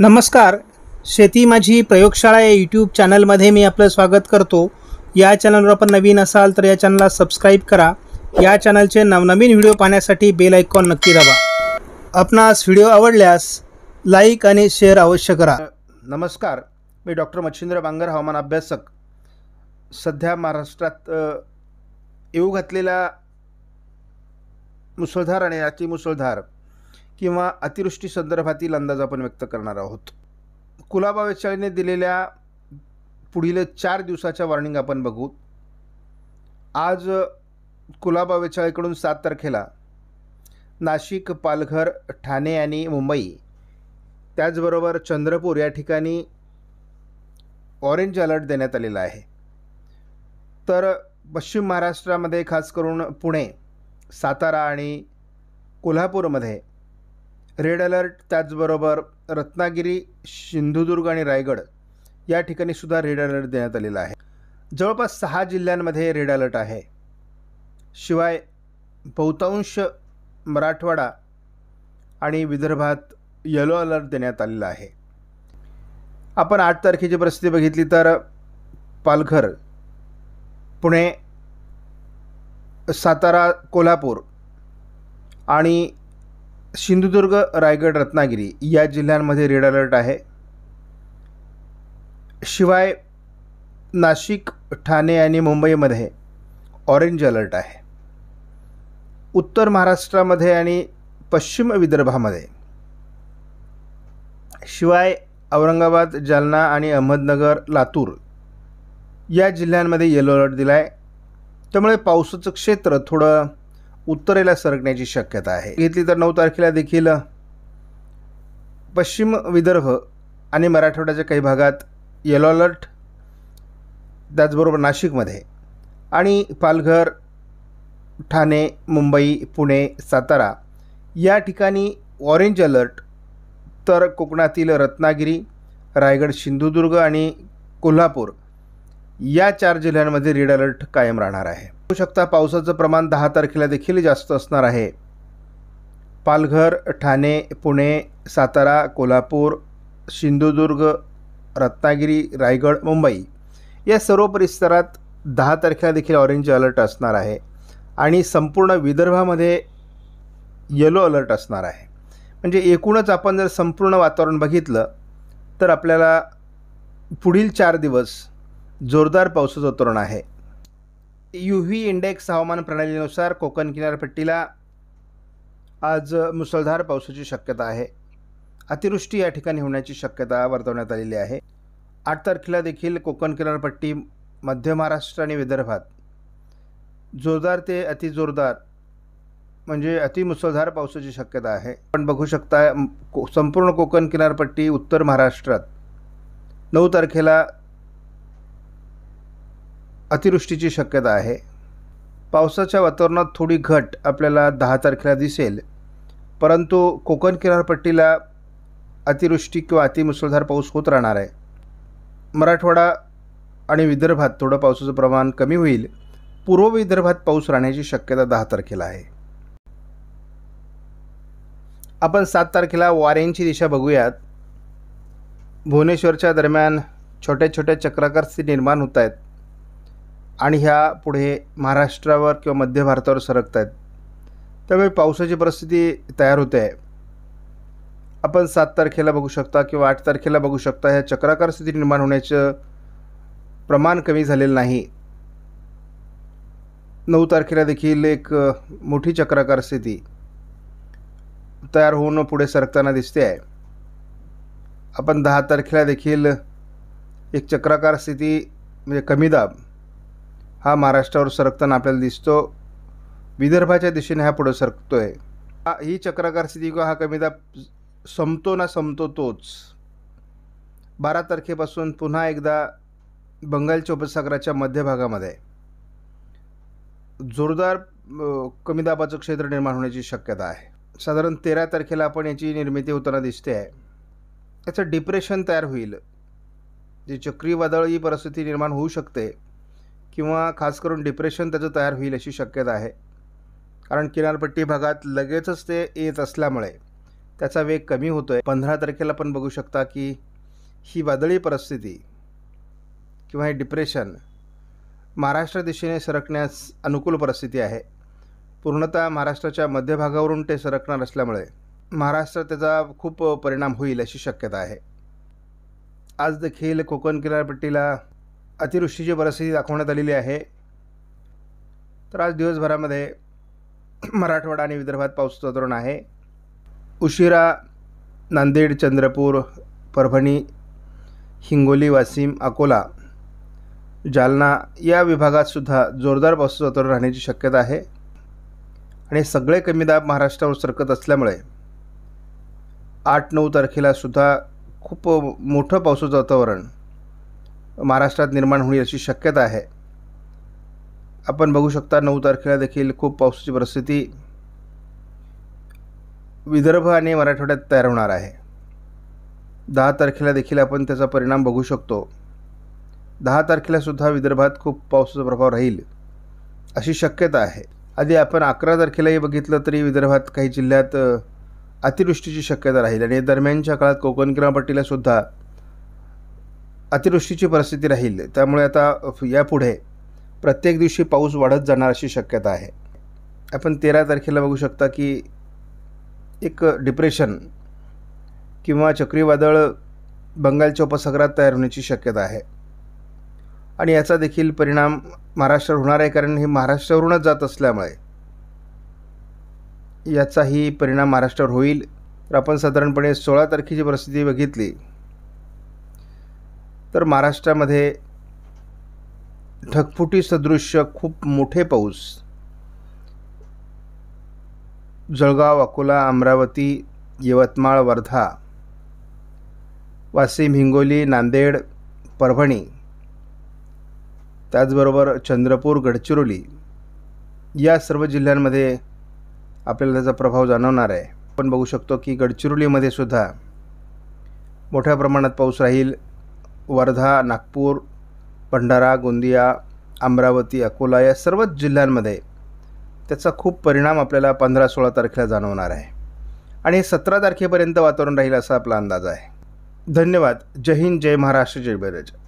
नमस्कार शेती माझी प्रयोगशाळा या यूट्यूब चॅनलमध्ये मी आपलं स्वागत करतो या चॅनलवर आपण नवीन असाल तर या चॅनलला सबस्क्राईब करा या चॅनलचे नवनवीन व्हिडिओ पाहण्यासाठी बेल ऐकॉन नक्की दाबा आपणास व्हिडिओ आवडल्यास लाईक आणि शेअर अवश्य करा नमस्कार मी डॉक्टर मच्छिंद्र बांगर हवामान अभ्यासक सध्या महाराष्ट्रात येऊ घातलेला मुसळधार आणि अतिमुसळधार किंवा अतिवृष्टी संदर्भातील अंदाज आपण व्यक्त करणार आहोत कुलाबा वेचाळीने दिलेल्या पुढील चार दिवसाच्या वॉर्निंग आपण बघू आज कुलाबा वेचाळीकडून सात तारखेला नाशिक पालघर ठाणे आणि मुंबई त्याचबरोबर चंद्रपूर या ठिकाणी ऑरेंज अलर्ट देण्यात आलेला आहे तर पश्चिम महाराष्ट्रामध्ये खास करून पुणे सातारा आणि कोल्हापूरमध्ये रेड अलर्ट त्याचबरोबर रत्नागिरी सिंधुदुर्ग आणि रायगड या ठिकाणी सुद्धा रेड अलर्ट देण्यात आलेला आहे जवळपास सहा जिल्ह्यांमध्ये रेड अलर्ट आहे शिवाय बहुतांश मराठवाडा आणि विदर्भात येलो अलर्ट देण्यात आलेला आहे आपण आठ तारखेची परिस्थिती बघितली तर पालघर पुणे सातारा कोल्हापूर आणि सिंधुदुर्ग रायगड रत्नागिरी या जिल्ह्यांमध्ये रेड अलर्ट आहे शिवाय नाशिक ठाणे आणि मुंबईमध्ये ऑरेंज अलर्ट आहे उत्तर महाराष्ट्रामध्ये आणि पश्चिम विदर्भामध्ये शिवाय औरंगाबाद जालना आणि अहमदनगर लातूर या जिल्ह्यांमध्ये येलो अलर्ट दिला आहे त्यामुळे पावसाचं क्षेत्र थोडं उत्तरेला सरकण्याची शक्यता आहे घेतली तर नऊ तारखेला देखील पश्चिम विदर्भ आणि मराठवाड्याच्या काही भागात येलो अलर्ट त्याचबरोबर नाशिकमध्ये आणि पालघर ठाणे मुंबई पुणे सातारा या ठिकाणी ऑरेंज अलर्ट तर कोकणातील रत्नागिरी रायगड सिंधुदुर्ग आणि कोल्हापूर या चार जिल्ह्यांमध्ये रेड अलर्ट कायम राहणार आहे शकता पावसाचं प्रमाण दहा तारखेला देखील जास्त असणार आहे पालघर ठाणे पुणे सातारा कोल्हापूर सिंधुदुर्ग रत्नागिरी रायगड मुंबई या सर्व परिसरात दहा तारखेला देखील ऑरेंज अलर्ट असणार आहे आणि संपूर्ण विदर्भामध्ये येलो अलर्ट असणार आहे म्हणजे एकूणच आपण जर संपूर्ण वातावरण बघितलं तर आपल्याला पुढील चार दिवस जोरदार पावसाचं तोरण आहे यू व्ही इंडेक्स हवामान प्रणालीनुसार कोकण किनारपट्टीला आज मुसळधार पावसाची शक्यता आहे अतिवृष्टी या ठिकाणी होण्याची शक्यता वर्तवण्यात आलेली आहे आठ तारखेला देखील कोकण किनारपट्टी मध्य महाराष्ट्र आणि विदर्भात जोरदार ते अतिजोरदार म्हणजे अतिमुसळधार पावसाची शक्यता आहे आपण बघू शकता संपूर्ण कोकण किनारपट्टी उत्तर महाराष्ट्रात नऊ तारखेला अतिवृष्टीची शक्यता आहे पावसाच्या वातावरणात थोडी घट आपल्याला दहा तारखेला दिसेल परंतु कोकण किनारपट्टीला अतिवृष्टी किंवा अतिमुसळधार पाऊस होत राहणार आहे मराठवाडा आणि विदर्भात थोडं पावसाचं प्रमाण कमी होईल पूर्व विदर्भात पाऊस राहण्याची शक्यता दहा तारखेला आहे आपण सात तारखेला वाऱ्यांची दिशा बघूयात भुवनेश्वरच्या दरम्यान छोट्या छोट्या चक्राकार स्थिती निर्माण होत आहेत आणि ह्या पुढे महाराष्ट्रावर किंवा मध्य भारतावर सरकत आहेत त्यामुळे पावसाची परिस्थिती तयार होते आहे आपण सात तारखेला बघू शकता किंवा आठ तारखेला बघू शकता ह्या चक्राकार स्थिती निर्माण होण्याचं प्रमाण कमी झालेलं नाही नऊ तारखेला देखील एक मोठी चक्राकार स्थिती तयार होऊन पुढे सरकताना दिसते आहे आपण दहा तारखेला देखील एक चक्राकार स्थिती म्हणजे कमी दाब हा महाराष्ट्रावर सरकताना आपल्याला दिसतो विदर्भाच्या दिशेने हा पुढं सरकतो आहे हा ही चक्राकार स्थिती किंवा हा कमीदाब संपतो ना संपतो तोच बारा तारखेपासून पुन्हा एकदा बंगालच्या उपसागराच्या मध्यभागामध्ये जोरदार कमी दाबाचं क्षेत्र निर्माण होण्याची शक्यता आहे साधारण तेरा तारखेला आपण याची निर्मिती होताना दिसते आहे याचं डिप्रेशन तयार होईल जे चक्रीवादळ ही परिस्थिती निर्माण होऊ शकते किंवा खास करून डिप्रेशन त्याचं तयार होईल अशी शक्यता आहे कारण किनारपट्टी भागात लगेचच ते येत असल्यामुळे त्याचा वेग कमी होतो आहे पंधरा तारखेला पण बघू शकता की ही वादळी परिस्थिती किंवा हे डिप्रेशन महाराष्ट्र दिशेने सरकण्यास अनुकूल परिस्थिती आहे पूर्णतः महाराष्ट्राच्या मध्यभागावरून ते सरकणार असल्यामुळे महाराष्ट्रात त्याचा खूप परिणाम होईल अशी शक्यता आहे आज देखील कोकण किनारपट्टीला अतिवृष्टीची परिस्थिती दाखवण्यात आलेली आहे तर आज दिवसभरामध्ये मराठवाडा आणि विदर्भात पाऊस धोरण आहे उशिरा नांदेड चंद्रपूर परभणी हिंगोली वाशिम अकोला जालना या विभागातसुद्धा जोरदार पावसाचं वातावरण राहण्याची शक्यता आहे आणि सगळे कमी दाब महाराष्ट्रावर सरकत असल्यामुळे आठ नऊ तारखेलासुद्धा खूप मोठं पावसाचं वातावरण महाराष्ट्रात निर्माण होईल अशी शक्यता आहे आपण बघू शकता नऊ तारखेला देखील खूप पावसाची परिस्थिती विदर्भ आणि मराठवाड्यात तयार होणार आहे दहा तारखेला देखील आपण त्याचा परिणाम बघू शकतो दहा तारखेलासुद्धा विदर्भात खूप पावसाचा प्रभाव राहील अशी शक्यता आहे आधी आपण अकरा तारखेलाही बघितलं तरी विदर्भात काही जिल्ह्यात अतिवृष्टीची शक्यता राहील आणि दरम्यानच्या काळात कोकण किनारपट्टीलासुद्धा अतिवृष्टीची परिस्थिती राहील त्यामुळे आता यापुढे प्रत्येक दिवशी पाऊस वाढत जाणार अशी शक्यता आहे आपण तेरा तारखेला बघू शकता की एक डिप्रेशन किंवा चक्रीवादळ बंगालच्या उपसागरात तयार होण्याची शक्यता आहे आणि याचा देखील परिणाम महाराष्ट्रावर होणार आहे कारण हे महाराष्ट्रावरूनच जात असल्यामुळे याचाही परिणाम महाराष्ट्रावर होईल तर आपण साधारणपणे सोळा तारखेची परिस्थिती बघितली तर महाराष्ट्रामध्ये ठकफुटी सदृश्य खूप मोठे पाऊस जळगाव अकोला अमरावती यवतमाळ वर्धा वाशिम हिंगोली नांदेड परभणी त्याचबरोबर चंद्रपूर गडचिरोली या सर्व जिल्ह्यांमध्ये आपल्याला त्याचा प्रभाव जाणवणार आहे आपण बघू शकतो की गडचिरोलीमध्ये सुद्धा मोठ्या प्रमाणात पाऊस राहील वर्धा नागपूर भंडारा गोंदिया अमरावती अकोला या सर्वच जिल्ह्यांमध्ये त्याचा खूप परिणाम आपल्याला पंधरा सोळा तारखेला जाणवणार आहे आणि सतरा तारखेपर्यंत वातावरण राहील असा आपला अंदाज आहे धन्यवाद जय हिंद जय महाराष्ट्र जय बैराज